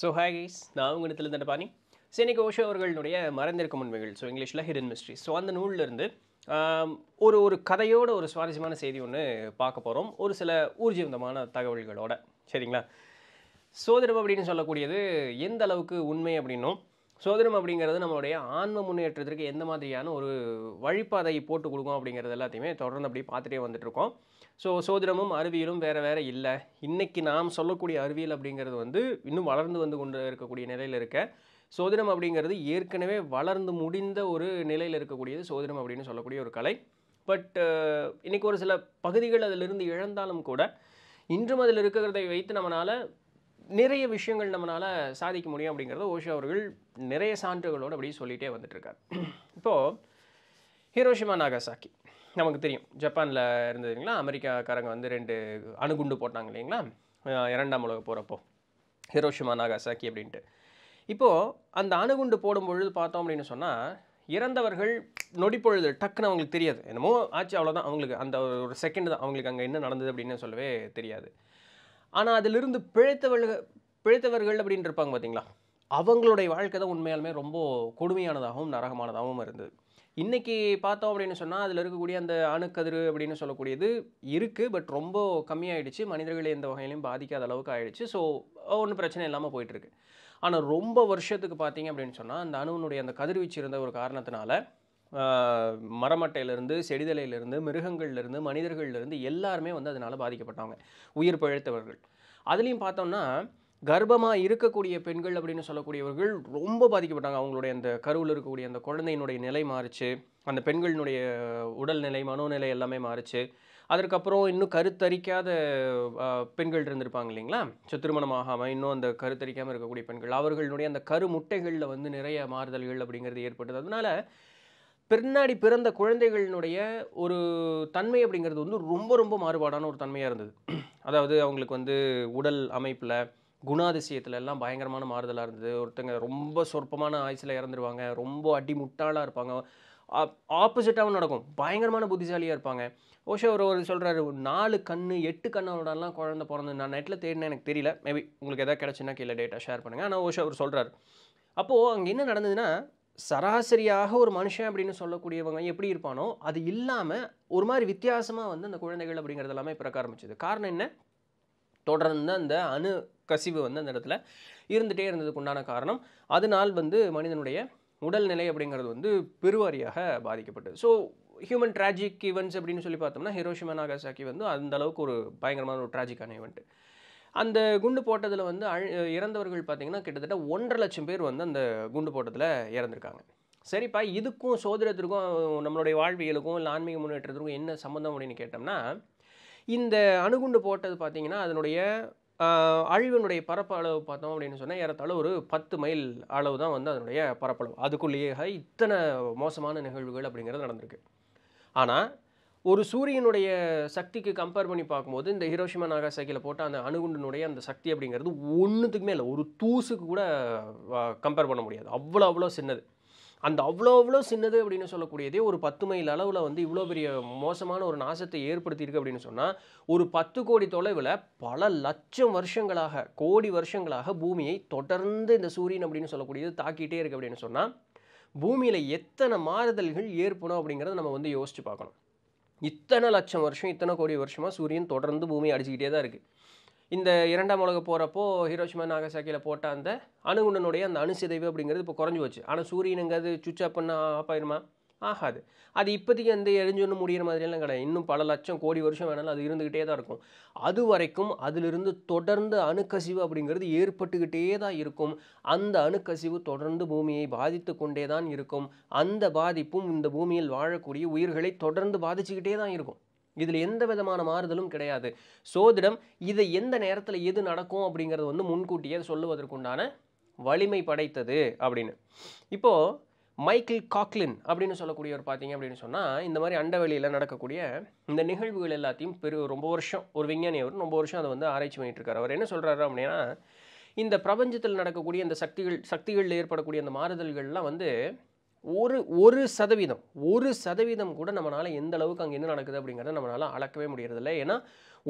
so hey guys guys நான் உங்கள் இடத்துல இருந்த பாணி சேனிக் ஓஷோ அவர்களுடைய மறந்திருக்கும் உண்மைகள் ஸோ இங்கிலீஷில் ஹிடன் மிஸ்ட்ரி ஸோ அந்த இருந்து ஒரு ஒரு கதையோட ஒரு சுவாரஸ்யமான செய்தி ஒன்று பார்க்க போகிறோம் ஒரு சில ஊர்ஜீவந்தமான தகவல்களோட சரிங்களா சோதரம் அப்படின்னு சொல்லக்கூடியது எந்த அளவுக்கு உண்மை அப்படின்னும் சோதனம் அப்படிங்கிறது நம்மளுடைய ஆன்ம முன்னேற்றத்திற்கு எந்த மாதிரியான ஒரு வழிபாதையை போட்டு கொடுக்கும் அப்படிங்கிறது எல்லாத்தையுமே தொடர்ந்து அப்படியே பார்த்துட்டே வந்துட்டுருக்கோம் ஸோ சோதிடமும் அறிவியலும் வேறு வேறு இல்லை இன்றைக்கி நாம் சொல்லக்கூடிய அறிவியல் அப்படிங்கிறது வந்து இன்னும் வளர்ந்து வந்து கொண்டு இருக்கக்கூடிய நிலையில் இருக்க சோதிடம் அப்படிங்கிறது ஏற்கனவே வளர்ந்து முடிந்த ஒரு நிலையில் இருக்கக்கூடியது சோதிடம் அப்படின்னு சொல்லக்கூடிய ஒரு கலை பட் இன்றைக்கி ஒரு சில பகுதிகள் அதிலிருந்து இழந்தாலும் கூட இன்றும் அதில் இருக்கிறதை வைத்து நம்மளால் நிறைய விஷயங்கள் நம்மளால் சாதிக்க முடியும் அப்படிங்கிறத ஓஷோ அவர்கள் நிறைய சான்றுகளோடு அப்படியே சொல்லிகிட்டே வந்துட்டுருக்கார் இப்போது ஹிரோஷிமா நாகசாக்கி நமக்கு தெரியும் ஜப்பானில் இருந்தது இல்லைங்களா அமெரிக்காக்காரங்க வந்து ரெண்டு அணுகுண்டு போட்டாங்க இல்லைங்களா இரண்டாம் உலக போகிறப்போ ஹிரோஷிமா நாகாசாக்கி அப்படின்ட்டு இப்போது அந்த அணுகுண்டு போடும் பொழுது பார்த்தோம் அப்படின்னு சொன்னால் இறந்தவர்கள் நொடிப்பொழுது டக்குன்னு அவங்களுக்கு தெரியாது என்னமோ ஆச்சு அவ்வளோதான் அவங்களுக்கு அந்த ஒரு செகண்ட் தான் அவங்களுக்கு அங்கே என்ன நடந்தது அப்படின்னு சொல்லவே தெரியாது ஆனால் அதிலிருந்து பிழைத்தவர்கள் பிழைத்தவர்கள் அப்படின்ட்டு இருப்பாங்க பார்த்தீங்களா அவங்களுடைய வாழ்க்கை தான் உண்மையாலுமே ரொம்ப கொடுமையானதாகவும் நரகமானதாகவும் இருந்தது இன்றைக்கி பார்த்தோம் அப்படின்னு சொன்னால் அதில் இருக்கக்கூடிய அந்த அணுக்கதிர் அப்படின்னு சொல்லக்கூடியது இருக்குது பட் ரொம்ப கம்மியாயிடுச்சு மனிதர்களை எந்த வகையிலையும் பாதிக்காத அளவுக்கு ஆயிடுச்சு ஸோ ஒன்றும் பிரச்சனை இல்லாமல் போயிட்டுருக்கு ஆனால் ரொம்ப வருஷத்துக்கு பார்த்தீங்க அப்படின்னு சொன்னால் அந்த அணுவினுடைய அந்த கதிர்வீச்சு இருந்த ஒரு காரணத்தினால மரமட்டையிலேருந்து செடிதலையிலேருந்து மிருகங்கள்லேருந்து மனிதர்கள்லேருந்து எல்லாருமே வந்து அதனால் பாதிக்கப்பட்டாங்க உயிர் பிழைத்தவர்கள் அதுலேயும் பார்த்தோம்னா கர்ப்பமாக இருக்கக்கூடிய பெண்கள் அப்படின்னு சொல்லக்கூடியவர்கள் ரொம்ப பாதிக்கப்பட்டாங்க அவங்களுடைய அந்த கருவில் இருக்கக்கூடிய அந்த குழந்தையினுடைய நிலை மாறிச்சு அந்த பெண்களினுடைய உடல்நிலை மனோநிலை எல்லாமே மாறிச்சு அதற்கப்புறம் இன்னும் கருத்தரிக்காத பெண்கள் இருந்திருப்பாங்க இல்லைங்களா சுத்திருமணம் திருமணம் ஆகாமல் இன்னும் அந்த கருத்தரிக்காமல் இருக்கக்கூடிய பெண்கள் அவர்களுடைய அந்த கரு முட்டைகளில் வந்து நிறைய மாறுதல்கள் அப்படிங்கிறது ஏற்பட்டது அதனால் பின்னாடி பிறந்த குழந்தைகளினுடைய ஒரு தன்மை அப்படிங்கிறது வந்து ரொம்ப ரொம்ப மாறுபாடான ஒரு தன்மையாக இருந்தது அதாவது அவங்களுக்கு வந்து உடல் அமைப்பில் குணாதிசயத்துல எல்லாம் பயங்கரமான மாறுதலாக இருந்தது ஒருத்தங்க ரொம்ப சொற்பமான ஆயுசில் இறந்துருவாங்க ரொம்ப அடி முட்டாளாக இருப்பாங்க ஆப்போசிட்டாகவும் நடக்கும் பயங்கரமான புத்திசாலியாக இருப்பாங்க ஓஷோ ஒரு ஒரு சொல்கிறாரு நாலு கண் எட்டு கண்ணோடலாம் குழந்த பிறந்து நான் நெட்டில் தேடினேன் எனக்கு தெரியல மேபி உங்களுக்கு எதாவது கிடச்சுன்னா கீழே டேட்டா ஷேர் பண்ணுங்கள் ஆனால் ஓஷோ அவர் சொல்கிறார் அப்போது அங்கே என்ன நடந்ததுன்னா சராசரியாக ஒரு மனுஷன் அப்படின்னு சொல்லக்கூடியவங்க எப்படி இருப்பானோ அது இல்லாமல் ஒரு மாதிரி வித்தியாசமாக வந்து அந்த குழந்தைகள் அப்படிங்கிறது எல்லாமே பிறக்க ஆரம்பிச்சிது காரணம் என்ன தொடர்ந்து அந்த அணு கசிவு வந்து அந்த இடத்துல இருந்துகிட்டே இருந்ததுக்கு உண்டான காரணம் அதனால் வந்து மனிதனுடைய உடல்நிலை அப்படிங்கிறது வந்து பெருவாரியாக பாதிக்கப்பட்டது ஸோ ஹியூமன் ட்ராஜிக் ஈவெண்ட்ஸ் அப்படின்னு சொல்லி பார்த்தோம்னா ஹிரோஷிமா நாகாசாக்கி வந்து அந்த அளவுக்கு ஒரு பயங்கரமான ஒரு ட்ராஜிக்கான ஈவெண்ட்டு அந்த குண்டு போட்டதில் வந்து அழ் இறந்தவர்கள் பார்த்திங்கன்னா கிட்டத்தட்ட ஒன்றரை லட்சம் பேர் வந்து அந்த குண்டு போட்டதில் இறந்துருக்காங்க சரிப்பா இதுக்கும் சோதரத்திற்கும் நம்மளுடைய வாழ்வியலுக்கும் இல்லை ஆன்மீக முன்னேற்றத்திற்கும் என்ன சம்மந்தம் அப்படின்னு கேட்டோம்னா இந்த அணுகுண்டு போட்டது பார்த்திங்கன்னா அதனுடைய அழிவனுடைய பரப்பளவு பார்த்தோம் அப்படின்னு சொன்னால் ஏறத்தாழ ஒரு பத்து மைல் அளவு தான் வந்து அதனுடைய பரப்பளவு அதுக்குள்ளேயே இத்தனை மோசமான நிகழ்வுகள் அப்படிங்கிறது நடந்திருக்கு ஆனால் ஒரு சூரியனுடைய சக்திக்கு கம்பேர் பண்ணி பார்க்கும்போது இந்த ஹிரோஷிமா நாகாசாக்கியில் போட்ட அந்த அணுகுண்டனுடைய அந்த சக்தி அப்படிங்கிறது ஒன்றுத்துக்குமே இல்லை ஒரு தூசுக்கு கூட கம்பேர் பண்ண முடியாது அவ்வளோ அவ்வளோ சின்னது அந்த அவ்வளோ அவ்வளோ சின்னது அப்படின்னு சொல்லக்கூடியதே ஒரு பத்து மைல் அளவில் வந்து இவ்வளோ பெரிய மோசமான ஒரு நாசத்தை ஏற்படுத்தியிருக்கு அப்படின்னு சொன்னால் ஒரு பத்து கோடி தொலைவில் பல லட்சம் வருஷங்களாக கோடி வருஷங்களாக பூமியை தொடர்ந்து இந்த சூரியன் அப்படின்னு சொல்லக்கூடியது தாக்கிட்டே இருக்குது அப்படின்னு சொன்னால் பூமியில் எத்தனை மாறுதல்கள் ஏற்படும் அப்படிங்கிறத நம்ம வந்து யோசித்து பார்க்கணும் இத்தனை லட்சம் வருஷம் இத்தனை கோடி வருஷமாக சூரியன் தொடர்ந்து பூமியை அடிச்சுக்கிட்டே தான் இருக்குது இந்த இரண்டாம் உலக போகிறப்போ ஹிரோஷிமா நாகசாக்கியில் போட்ட அந்த அணுகுண்டனுடைய அந்த அணுசிதைவு அப்படிங்கிறது இப்போ குறைஞ்சி போச்சு ஆனால் சூரியனுங்கிறது சுவிச் ஆஃப் பண்ண ஆஃப் ஆகாது அது இப்போதைக்கு அந்த எரிஞ்சொன்று முடிகிற மாதிரியெல்லாம் கிடையாது இன்னும் பல லட்சம் கோடி வருஷம் வேணாலும் அது இருந்துக்கிட்டே தான் இருக்கும் அது வரைக்கும் அதிலிருந்து தொடர்ந்து அணுக்கசிவு அப்படிங்கிறது ஏற்பட்டுக்கிட்டே தான் இருக்கும் அந்த அணுக்கசிவு தொடர்ந்து பூமியை பாதித்து கொண்டே தான் இருக்கும் அந்த பாதிப்பும் இந்த பூமியில் வாழக்கூடிய உயிர்களை தொடர்ந்து பாதிச்சுக்கிட்டே தான் இருக்கும் இதில் எந்த விதமான மாறுதலும் கிடையாது சோதிடம் இதை எந்த நேரத்தில் எது நடக்கும் அப்படிங்கிறது வந்து முன்கூட்டியே சொல்லுவதற்குண்டான வலிமை படைத்தது அப்படின்னு இப்போது மைக்கேல் காக்லின் அப்படின்னு சொல்லக்கூடியவர் பார்த்தீங்க அப்படின்னு சொன்னால் இந்த மாதிரி அண்டவெளியில் நடக்கக்கூடிய இந்த நிகழ்வுகள் எல்லாத்தையும் பெரு ரொம்ப வருஷம் ஒரு விஞ்ஞானி அவர் ரொம்ப வருஷம் அதை வந்து ஆராய்ச்சி பண்ணிகிட்டு இருக்கார் அவர் என்ன சொல்கிறாரு அப்படின்னா இந்த பிரபஞ்சத்தில் நடக்கக்கூடிய இந்த சக்திகள் சக்திகளில் ஏற்படக்கூடிய அந்த மாறுதல்கள்லாம் வந்து ஒரு ஒரு சதவீதம் ஒரு சதவீதம் கூட நம்மளால் எந்த அளவுக்கு அங்கே என்ன நடக்குது அப்படிங்கிறத நம்மளால் அளக்கவே முடியறதில்ல ஏன்னா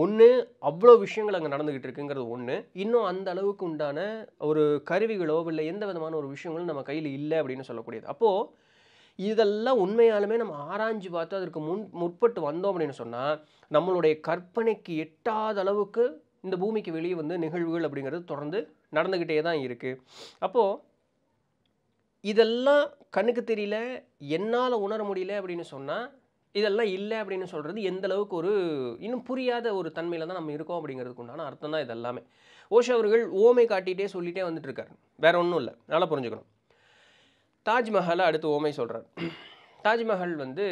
ஒன்று அவ்வளோ விஷயங்கள் அங்கே நடந்துக்கிட்டு இருக்குங்கிறது ஒன்று இன்னும் அந்த அளவுக்கு உண்டான ஒரு கருவிகளோ இல்லை எந்த விதமான ஒரு விஷயங்களும் நம்ம கையில் இல்லை அப்படின்னு சொல்லக்கூடியது அப்போது இதெல்லாம் உண்மையாலுமே நம்ம ஆராய்ஞ்சு பார்த்து அதற்கு முன் முற்பட்டு வந்தோம் அப்படின்னு சொன்னால் நம்மளுடைய கற்பனைக்கு எட்டாத அளவுக்கு இந்த பூமிக்கு வெளியே வந்து நிகழ்வுகள் அப்படிங்கிறது தொடர்ந்து நடந்துக்கிட்டே தான் இருக்குது அப்போது இதெல்லாம் கண்ணுக்கு தெரியல என்னால் உணர முடியல அப்படின்னு சொன்னால் இதெல்லாம் இல்லை அப்படின்னு சொல்கிறது எந்த அளவுக்கு ஒரு இன்னும் புரியாத ஒரு தன்மையில் தான் நம்ம இருக்கோம் அப்படிங்கிறதுக்கு உண்டான அர்த்தம் தான் இதெல்லாமே ஓஷோ அவர்கள் ஓமை காட்டிகிட்டே சொல்லிகிட்டே வந்துட்டுருக்காரு வேற ஒன்றும் இல்லை நல்லா புரிஞ்சுக்கணும் தாஜ்மஹாலை அடுத்து ஓமை சொல்கிறார் தாஜ்மஹால் வந்து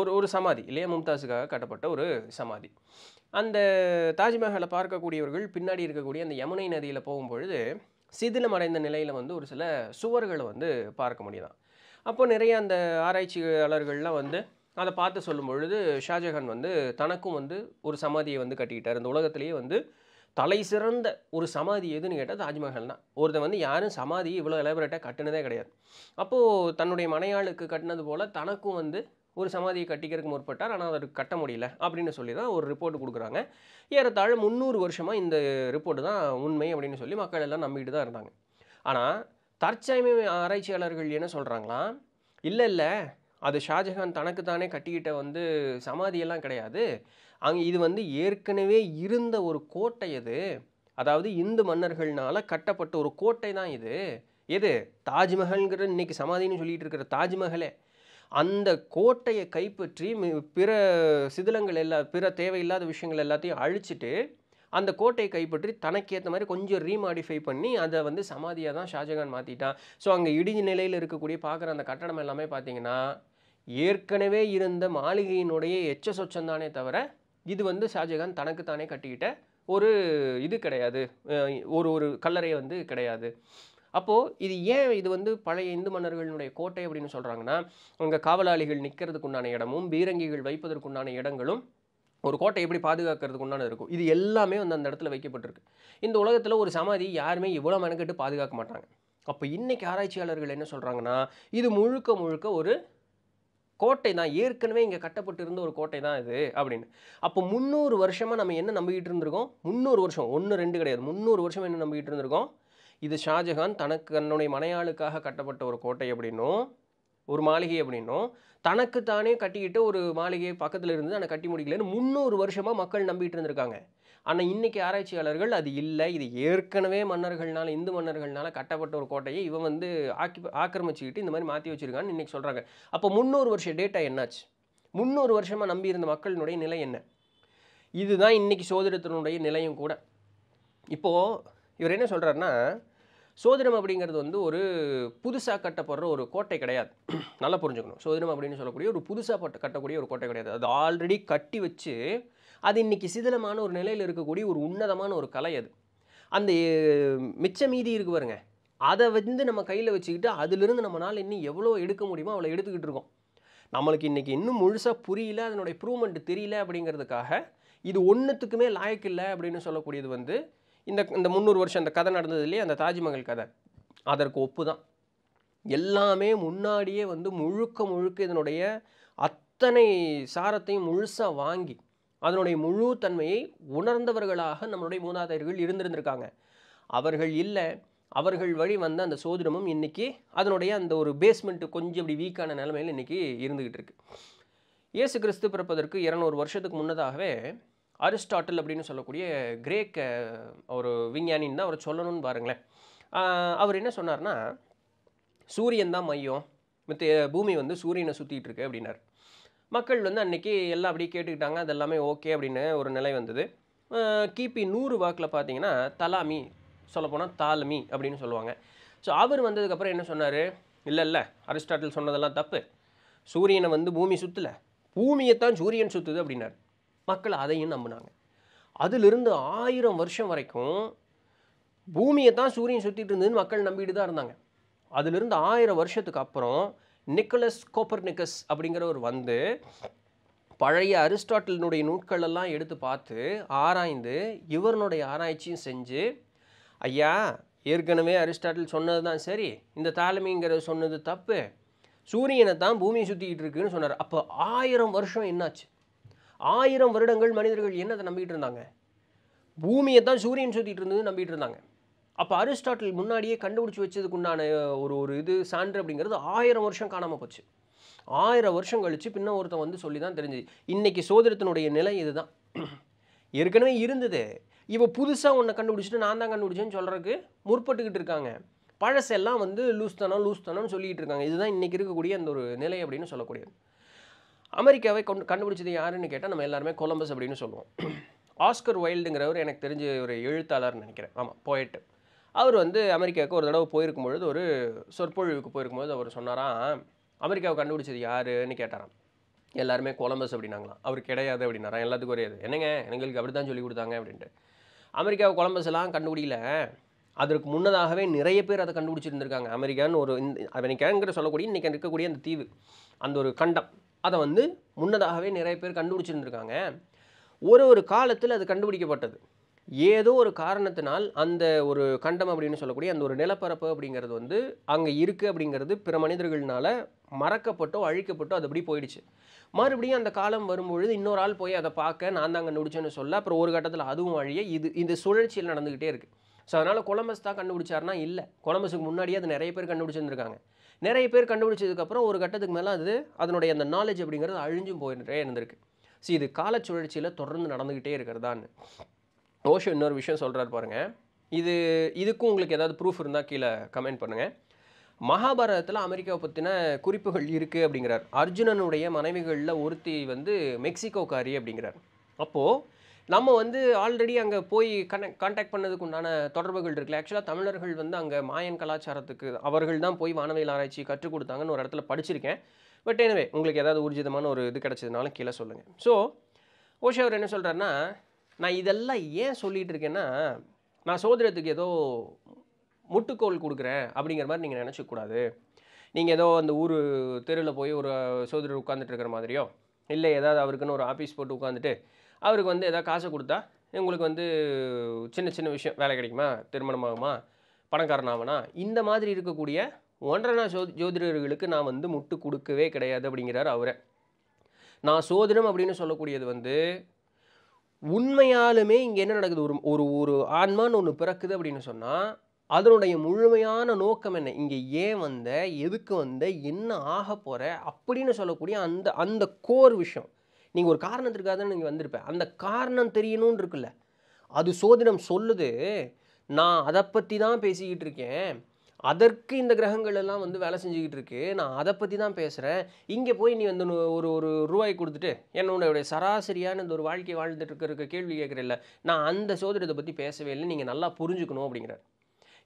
ஒரு ஒரு சமாதி இல்லையா மும்தாஸுக்காக கட்டப்பட்ட ஒரு சமாதி அந்த தாஜ்மஹாலை பார்க்கக்கூடியவர்கள் பின்னாடி இருக்கக்கூடிய அந்த யமுனை நதியில் போகும்பொழுது சிதிலம் அடைந்த நிலையில் வந்து ஒரு சில சுவர்களை வந்து பார்க்க முடியுதான் அப்போ நிறைய அந்த ஆராய்ச்சியாளர்கள்லாம் வந்து அதை பார்த்து சொல்லும் பொழுது ஷாஜஹான் வந்து தனக்கும் வந்து ஒரு சமாதியை வந்து கட்டிக்கிட்டார் இந்த உலகத்திலேயே வந்து தலை சிறந்த ஒரு சமாதி எதுன்னு கேட்டால் தாஜ்மஹால் தான் ஒருத்தர் வந்து யாரும் சமாதி இவ்வளோ எலபரேட்டாக கட்டினதே கிடையாது அப்போது தன்னுடைய மனையாளுக்கு கட்டினது போல் தனக்கும் வந்து ஒரு சமாதியை கட்டிக்கிறதுக்கு முற்பட்டார் ஆனால் அதை கட்ட முடியல அப்படின்னு சொல்லி தான் ஒரு ரிப்போர்ட் கொடுக்குறாங்க ஏறத்தாழ முந்நூறு வருஷமாக இந்த ரிப்போர்ட்டு தான் உண்மை அப்படின்னு சொல்லி மக்கள் எல்லாம் நம்பிட்டு தான் இருந்தாங்க ஆனால் தற்சமய ஆராய்ச்சியாளர்கள் என்ன சொல்கிறாங்களா இல்லை இல்லை அது ஷாஜஹான் தனக்கு தானே கட்டிக்கிட்ட வந்து சமாதியெல்லாம் கிடையாது அங்கே இது வந்து ஏற்கனவே இருந்த ஒரு கோட்டை அது அதாவது இந்து மன்னர்கள்னால் கட்டப்பட்ட ஒரு கோட்டை தான் இது எது தாஜ்மஹல்ங்கிற இன்றைக்கி சமாதின்னு சொல்லிகிட்டு இருக்கிற தாஜ்மஹலே அந்த கோட்டையை கைப்பற்றி பிற சிதிலங்கள் எல்லா பிற தேவையில்லாத விஷயங்கள் எல்லாத்தையும் அழிச்சிட்டு அந்த கோட்டையை கைப்பற்றி தனக்கு ஏற்ற மாதிரி கொஞ்சம் ரீமாடிஃபை பண்ணி அதை வந்து சமாதியாக தான் ஷாஜகான் மாற்றிட்டான் ஸோ அங்கே இடி நிலையில் இருக்கக்கூடிய பார்க்குற அந்த கட்டடம் எல்லாமே பார்த்தீங்கன்னா ஏற்கனவே இருந்த மாளிகையினுடைய எச்ச சொச்சந்தானே தவிர இது வந்து ஷாஜகான் தனக்கு தானே கட்டிக்கிட்ட ஒரு இது கிடையாது ஒரு ஒரு கல்லறை வந்து கிடையாது அப்போது இது ஏன் இது வந்து பழைய இந்து மன்னர்களினுடைய கோட்டை அப்படின்னு சொல்கிறாங்கன்னா அங்கே காவலாளிகள் நிற்கிறதுக்குண்டான இடமும் பீரங்கிகள் வைப்பதற்குண்டான இடங்களும் ஒரு கோட்டை எப்படி பாதுகாக்கிறதுக்கு உண்டான இருக்கும் இது எல்லாமே வந்து அந்த இடத்துல வைக்கப்பட்டிருக்கு இந்த உலகத்தில் ஒரு சமாதி யாருமே இவ்வளோ மெனக்கெட்டு பாதுகாக்க மாட்டாங்க அப்போ இன்றைக்கி ஆராய்ச்சியாளர்கள் என்ன சொல்கிறாங்கன்னா இது முழுக்க முழுக்க ஒரு கோட்டை தான் ஏற்கனவே இங்கே கட்டப்பட்டு இருந்த ஒரு கோட்டை தான் இது அப்படின்னு அப்போ முந்நூறு வருஷமாக நம்ம என்ன நம்பிக்கிட்டு இருந்திருக்கோம் முந்நூறு வருஷம் ஒன்று ரெண்டு கிடையாது முந்நூறு வருஷம் என்ன நம்பிக்கிட்டு இருந்திருக்கோம் இது ஷாஜஹான் தனக்கு தன்னுடைய மனையாளுக்காக கட்டப்பட்ட ஒரு கோட்டை அப்படின்னும் ஒரு மாளிகை அப்படின்னும் தனக்கு தானே கட்டிக்கிட்டு ஒரு மாளிகை பக்கத்தில் இருந்து ஆனால் கட்டி முடிக்கலன்னு முந்நூறு வருஷமாக மக்கள் நம்பிட்டு இருந்திருக்காங்க ஆனால் இன்றைக்கி ஆராய்ச்சியாளர்கள் அது இல்லை இது ஏற்கனவே மன்னர்கள்னால இந்து மன்னர்கள்னால கட்டப்பட்ட ஒரு கோட்டையை இவன் வந்து ஆக்கி ஆக்கிரமிச்சுக்கிட்டு இந்த மாதிரி மாற்றி வச்சுருக்கான்னு இன்றைக்கி சொல்கிறாங்க அப்போ முந்நூறு வருஷம் டேட்டா என்னாச்சு முந்நூறு வருஷமாக நம்பியிருந்த மக்களினுடைய நிலை என்ன இதுதான் இன்றைக்கி சோதிடத்தினுடைய நிலையும் கூட இப்போது இவர் என்ன சொல்கிறாருன்னா சோதிடம் அப்படிங்கிறது வந்து ஒரு புதுசாக கட்டப்படுற ஒரு கோட்டை கிடையாது நல்லா புரிஞ்சுக்கணும் சோதிடம் அப்படின்னு சொல்லக்கூடிய ஒரு புதுசாக கட்டக்கூடிய ஒரு கோட்டை கிடையாது அது ஆல்ரெடி கட்டி வச்சு அது இன்றைக்கி சிதிலமான ஒரு நிலையில் இருக்கக்கூடிய ஒரு உன்னதமான ஒரு கலை அது அந்த மிச்ச மீதி இருக்கு பாருங்க அதை வந்து நம்ம கையில் வச்சுக்கிட்டு அதிலிருந்து நம்மளால் இன்னும் எவ்வளோ எடுக்க முடியுமோ அவ்வளோ எடுத்துக்கிட்டு இருக்கோம் நம்மளுக்கு இன்றைக்கி இன்னும் முழுசாக புரியல அதனுடைய ப்ரூவ்மெண்ட் தெரியல அப்படிங்கிறதுக்காக இது ஒன்றுத்துக்குமே லாயக்கில்லை அப்படின்னு சொல்லக்கூடியது வந்து இந்த இந்த முந்நூறு வருஷம் அந்த கதை நடந்தது இல்லையே அந்த தாஜ்மஹல் கதை அதற்கு ஒப்பு தான் எல்லாமே முன்னாடியே வந்து முழுக்க முழுக்க இதனுடைய அத்தனை சாரத்தையும் முழுசாக வாங்கி அதனுடைய முழு தன்மையை உணர்ந்தவர்களாக நம்மளுடைய மூதாதையர்கள் இருந்திருந்திருக்காங்க அவர்கள் இல்லை அவர்கள் வழி வந்த அந்த சோதிடமும் இன்றைக்கி அதனுடைய அந்த ஒரு பேஸ்மெண்ட்டு கொஞ்சம் இப்படி வீக்கான நிலமையில் இன்றைக்கி இருந்துக்கிட்டு இருக்கு இயேசு கிறிஸ்து பிறப்பதற்கு இரநூறு வருஷத்துக்கு முன்னதாகவே அரிஸ்டாட்டில் அப்படின்னு சொல்லக்கூடிய கிரேக்க ஒரு விஞ்ஞானின்னு தான் அவர் சொல்லணும்னு பாருங்களேன் அவர் என்ன சொன்னார்னா சூரியன் தான் மையம் மத்த பூமி வந்து சூரியனை சுற்றிட்டு இருக்கு அப்படின்னார் மக்கள் வந்து அன்றைக்கி எல்லாம் அப்படியே கேட்டுக்கிட்டாங்க அது எல்லாமே ஓகே அப்படின்னு ஒரு நிலை வந்தது கிபி நூறு வாக்கில் பார்த்தீங்கன்னா தலாமி சொல்லப்போனால் தாலமி அப்படின்னு சொல்லுவாங்க ஸோ அவர் வந்ததுக்கப்புறம் என்ன சொன்னார் இல்லை இல்லை அரிஸ்டாட்டில் சொன்னதெல்லாம் தப்பு சூரியனை வந்து பூமி சுற்றலை பூமியை தான் சூரியன் சுற்றுது அப்படின்னார் மக்கள் அதையும் நம்பினாங்க அதிலிருந்து ஆயிரம் வருஷம் வரைக்கும் பூமியை தான் சூரியன் சுற்றிட்டு இருந்ததுன்னு மக்கள் நம்பிட்டு தான் இருந்தாங்க அதிலிருந்து ஆயிரம் வருஷத்துக்கு அப்புறம் நிக்கலஸ் கோப்பர்னிக்கஸ் அப்படிங்கிறவர் வந்து பழைய அரிஸ்டாட்டிலினுடைய நூட்களெல்லாம் எடுத்து பார்த்து ஆராய்ந்து இவருனுடைய ஆராய்ச்சியும் செஞ்சு ஐயா ஏற்கனவே அரிஸ்டாட்டில் சொன்னது தான் சரி இந்த தாலமிங்கிறது சொன்னது தப்பு சூரியனை தான் பூமியை சுற்றிக்கிட்டு இருக்குன்னு சொன்னார் அப்போ ஆயிரம் வருஷம் என்னாச்சு ஆயிரம் வருடங்கள் மனிதர்கள் என்னதை நம்பிக்கிட்டு இருந்தாங்க பூமியை தான் சூரியன் சுற்றிட்டு இருந்தது நம்பிட்டு இருந்தாங்க அப்போ அரிஸ்டாட்டில் முன்னாடியே கண்டுபிடிச்சி வச்சதுக்குண்டான ஒரு ஒரு இது சான்று அப்படிங்கிறது ஆயிரம் வருஷம் காணாமல் போச்சு ஆயிரம் வருஷம் கழித்து பின்ன ஒருத்தன் வந்து சொல்லி தான் தெரிஞ்சுது இன்றைக்கி சோதரத்தினுடைய நிலை இதுதான் ஏற்கனவே இருந்தது இவ புதுசாக ஒன்றை கண்டுபிடிச்சிட்டு நான் தான் கண்டுபிடிச்சேன்னு சொல்கிறதுக்கு முற்பட்டுக்கிட்டு இருக்காங்க பழசெல்லாம் வந்து லூஸ் தானோ லூஸ் தானோன்னு சொல்லிகிட்டு இருக்காங்க இதுதான் இன்றைக்கி இருக்கக்கூடிய அந்த ஒரு நிலை அப்படின்னு சொல்லக்கூடியது அமெரிக்காவை கொண்டு கண்டுபிடிச்சது யாருன்னு கேட்டால் நம்ம எல்லாருமே கொலம்பஸ் அப்படின்னு சொல்லுவோம் ஆஸ்கர் வைல்டுங்கிறவர் எனக்கு தெரிஞ்ச ஒரு எழுத்தாளர்னு நினைக்கிறேன் ஆமாம் போயிட்டு அவர் வந்து அமெரிக்காவுக்கு ஒரு தடவை போயிருக்கும் பொழுது ஒரு சொற்பொழிவுக்கு போயிருக்கும் பொழுது அவர் சொன்னாராம் அமெரிக்காவை கண்டுபிடிச்சது யாருன்னு கேட்டாராம் எல்லாருமே கொலம்பஸ் அப்படின்னாங்களாம் அவர் கிடையாது அப்படின்னாராம் எல்லாத்துக்கும் ஒரே என்னங்க எங்களுக்கு அப்படி தான் சொல்லி கொடுத்தாங்க அப்படின்ட்டு அமெரிக்காவை கொலம்பஸ் எல்லாம் கண்டுபிடிக்கல அதற்கு முன்னதாகவே நிறைய பேர் அதை கண்டுபிடிச்சிருந்துருக்காங்க அமெரிக்கான்னு ஒரு இந்த அமெரிக்காங்கிற சொல்லக்கூடிய இன்றைக்கி இருக்கக்கூடிய அந்த தீவு அந்த ஒரு கண்டம் அதை வந்து முன்னதாகவே நிறைய பேர் கண்டுபிடிச்சிருந்துருக்காங்க ஒரு ஒரு காலத்தில் அது கண்டுபிடிக்கப்பட்டது ஏதோ ஒரு காரணத்தினால் அந்த ஒரு கண்டம் அப்படின்னு சொல்லக்கூடிய அந்த ஒரு நிலப்பரப்பு அப்படிங்கிறது வந்து அங்கே இருக்குது அப்படிங்கிறது பிற மனிதர்களினால் மறக்கப்பட்டோ அழிக்கப்பட்டோ அது அப்படி போயிடுச்சு மறுபடியும் அந்த காலம் வரும்பொழுது இன்னொரு ஆள் போய் அதை பார்க்க நான் தான் நுடிச்சேன்னு சொல்ல அப்புறம் ஒரு கட்டத்தில் அதுவும் அழிய இது இந்த சுழற்சியில் நடந்துக்கிட்டே இருக்குது ஸோ அதனால் கொலம்பஸ் தான் கண்டுபிடிச்சாருனா இல்லை கொலம்பஸுக்கு முன்னாடியே அது நிறைய பேர் கண்டுபிடிச்சிருந்துருக்காங்க நிறைய பேர் கண்டுபிடிச்சதுக்கப்புறம் ஒரு கட்டத்துக்கு மேலே அது அதனுடைய அந்த நாலேஜ் அப்படிங்கிறது அழிஞ்சும் போயிட்டே இருந்திருக்கு ஸோ இது கால சுழற்சியில் தொடர்ந்து நடந்துக்கிட்டே இருக்கிறதான்னு ஓஷோ இன்னொரு விஷயம் சொல்கிறாரு பாருங்கள் இது இதுக்கும் உங்களுக்கு ஏதாவது ப்ரூஃப் இருந்தால் கீழே கமெண்ட் பண்ணுங்கள் மகாபாரதத்தில் அமெரிக்காவை பற்றின குறிப்புகள் இருக்குது அப்படிங்கிறார் அர்ஜுனனுடைய மனைவிகளில் ஒருத்தி வந்து மெக்சிகோக்காரி அப்படிங்கிறார் அப்போது நம்ம வந்து ஆல்ரெடி அங்கே போய் கனெக்ட் கான்டாக்ட் பண்ணதுக்கு உண்டான தொடர்புகள் இருக்குல்ல ஆக்சுவலாக தமிழர்கள் வந்து அங்கே மாயன் கலாச்சாரத்துக்கு அவர்கள் தான் போய் வானவியல் ஆராய்ச்சி கற்றுக் கொடுத்தாங்கன்னு ஒரு இடத்துல படிச்சிருக்கேன் பட் எனவே உங்களுக்கு ஏதாவது ஊர்ஜிதமான ஒரு இது கிடச்சதுனால கீழே சொல்லுங்கள் ஸோ ஓஷா அவர் என்ன சொல்கிறாருன்னா நான் இதெல்லாம் ஏன் சொல்லிகிட்டு இருக்கேன்னா நான் சோதரத்துக்கு ஏதோ முட்டுக்கோள் கொடுக்குறேன் அப்படிங்கிற மாதிரி நீங்கள் நினச்சிக்கூடாது நீங்கள் ஏதோ அந்த ஊர் தெருவில் போய் ஒரு சோதரர் உட்காந்துட்டு இருக்கிற மாதிரியோ இல்லை ஏதாவது அவருக்குன்னு ஒரு ஆஃபீஸ் போட்டு உட்காந்துட்டு அவருக்கு வந்து எதாவது காசை கொடுத்தா உங்களுக்கு வந்து சின்ன சின்ன விஷயம் வேலை கிடைக்குமா திருமணமாகுமா பணக்காரனாகனா இந்த மாதிரி இருக்கக்கூடிய ஒன்றரை ஜோ ஜோதிடர்களுக்கு நான் வந்து முட்டு கொடுக்கவே கிடையாது அப்படிங்கிறார் அவரை நான் சோதிடம் அப்படின்னு சொல்லக்கூடியது வந்து உண்மையாலுமே இங்கே என்ன நடக்குது ஒரு ஒரு ஒரு ஆன்மான்னு ஒன்று பிறக்குது அப்படின்னு சொன்னால் அதனுடைய முழுமையான நோக்கம் என்ன இங்கே ஏன் வந்த எதுக்கு வந்த என்ன ஆக போகிற அப்படின்னு சொல்லக்கூடிய அந்த அந்த கோர் விஷயம் நீங்கள் ஒரு காரணத்திற்காக தான் நீங்கள் வந்திருப்பேன் அந்த காரணம் தெரியணும்னு இருக்குல்ல அது சோதிடம் சொல்லுது நான் அதை பற்றி தான் பேசிக்கிட்டு இருக்கேன் அதற்கு இந்த கிரகங்கள் எல்லாம் வந்து வேலை செஞ்சுக்கிட்டு இருக்கு நான் அதை பற்றி தான் பேசுகிறேன் இங்கே போய் நீ வந்து ஒரு ஒரு ரூபாய் கொடுத்துட்டு என்னோடைய சராசரியான இந்த ஒரு வாழ்க்கையை வாழ்ந்துட்டு இருக்கிற கேள்வி கேட்குறல நான் அந்த சோதிடத்தை பற்றி பேசவே இல்லை நீங்கள் நல்லா புரிஞ்சுக்கணும் அப்படிங்கிறார்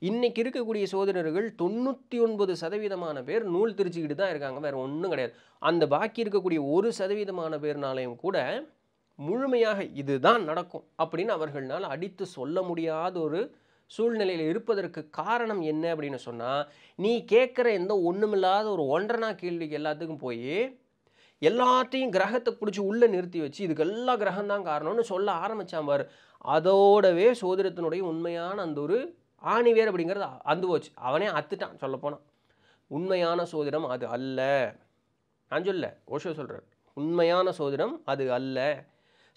இன்றைக்கி இருக்கக்கூடிய சோதனர்கள் தொண்ணூற்றி ஒன்பது சதவீதமான பேர் நூல் திருச்சிக்கிட்டு தான் இருக்காங்க வேறு ஒன்றும் கிடையாது அந்த பாக்கி இருக்கக்கூடிய ஒரு சதவீதமான பேர்னாலையும் கூட முழுமையாக இதுதான் நடக்கும் அப்படின்னு அவர்களால் அடித்து சொல்ல முடியாத ஒரு சூழ்நிலையில் இருப்பதற்கு காரணம் என்ன அப்படின்னு சொன்னால் நீ கேட்குற எந்த ஒன்றுமில்லாத ஒரு ஒன்றனா கேள்விக்கு எல்லாத்துக்கும் போய் எல்லாத்தையும் கிரகத்தை பிடிச்சி உள்ளே நிறுத்தி வச்சு இதுக்கெல்லாம் கிரகம் தான் காரணம்னு சொல்ல ஆரம்பித்தான் பாரு அதோடவே சோதிடத்தினுடைய உண்மையான அந்த ஒரு ஆணிவேர் அப்படிங்கிறது அந்து போச்சு அவனே அத்துட்டான் சொல்லப்போனான் உண்மையான சோதிடம் அது அல்ல நான் சொல்ல ஓஷோ சொல்கிறார் உண்மையான சோதிடம் அது அல்ல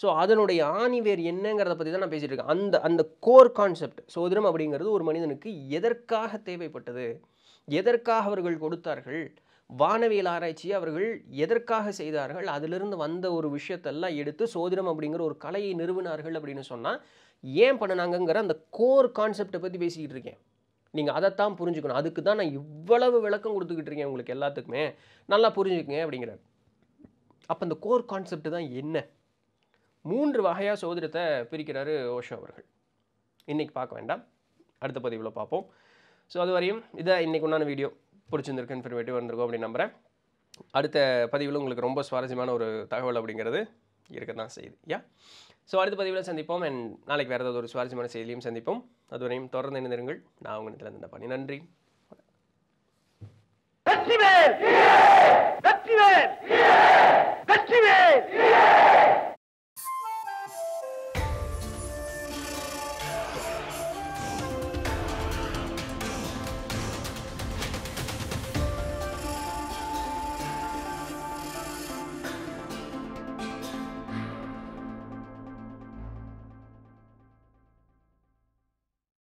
ஸோ அதனுடைய ஆணிவேர் என்னங்கிறத பற்றி தான் நான் பேசிகிட்டு இருக்கேன் அந்த அந்த கோர் கான்செப்ட் சோதிடம் அப்படிங்கிறது ஒரு மனிதனுக்கு எதற்காக தேவைப்பட்டது எதற்காக அவர்கள் கொடுத்தார்கள் வானவியல் ஆராய்ச்சியை அவர்கள் எதற்காக செய்தார்கள் அதிலிருந்து வந்த ஒரு விஷயத்தெல்லாம் எடுத்து சோதிடம் அப்படிங்கிற ஒரு கலையை நிறுவினார்கள் அப்படின்னு சொன்னால் ஏன் பண்ணினாங்கிற அந்த கோர் கான்செப்டை பற்றி பேசிக்கிட்டு இருக்கேன் நீங்கள் அதைத்தான் புரிஞ்சுக்கணும் அதுக்கு தான் நான் இவ்வளவு விளக்கம் கொடுத்துக்கிட்டு இருக்கேன் உங்களுக்கு எல்லாத்துக்குமே நல்லா புரிஞ்சுக்குங்க அப்படிங்கிறார் அப்போ அந்த கோர் கான்செப்ட் தான் என்ன மூன்று வகையாக சோதனத்தை பிரிக்கிறாரு ஓஷோ அவர்கள் இன்றைக்கி பார்க்க வேண்டாம் அடுத்த பதிவில் பார்ப்போம் ஸோ அது வரையும் இதை இன்றைக்கு உண்டான வீடியோ பிடிச்சிருந்திருக்கு இன்ஃபர்மேட்டிவ் வந்திருக்கோம் அப்படின்னு நம்புகிறேன் அடுத்த பதிவில் உங்களுக்கு ரொம்ப சுவாரஸ்யமான ஒரு தகவல் அப்படிங்கிறது இருக்க தான் செய்யுது யா ஸோ அடுத்த பதிவில் சந்திப்போம் அண்ட் நாளைக்கு வேறு ஏதாவது ஒரு சுவாரஸ்யமான செயலியும் சந்திப்போம் அதுவரையும் தொடர்ந்து இணைந்திருங்கள் நான் உங்கள் இடத்துல இருந்த பண்ணி நன்றி வெற்றிவேல் வெற்றிவேல் வெற்றிவேல்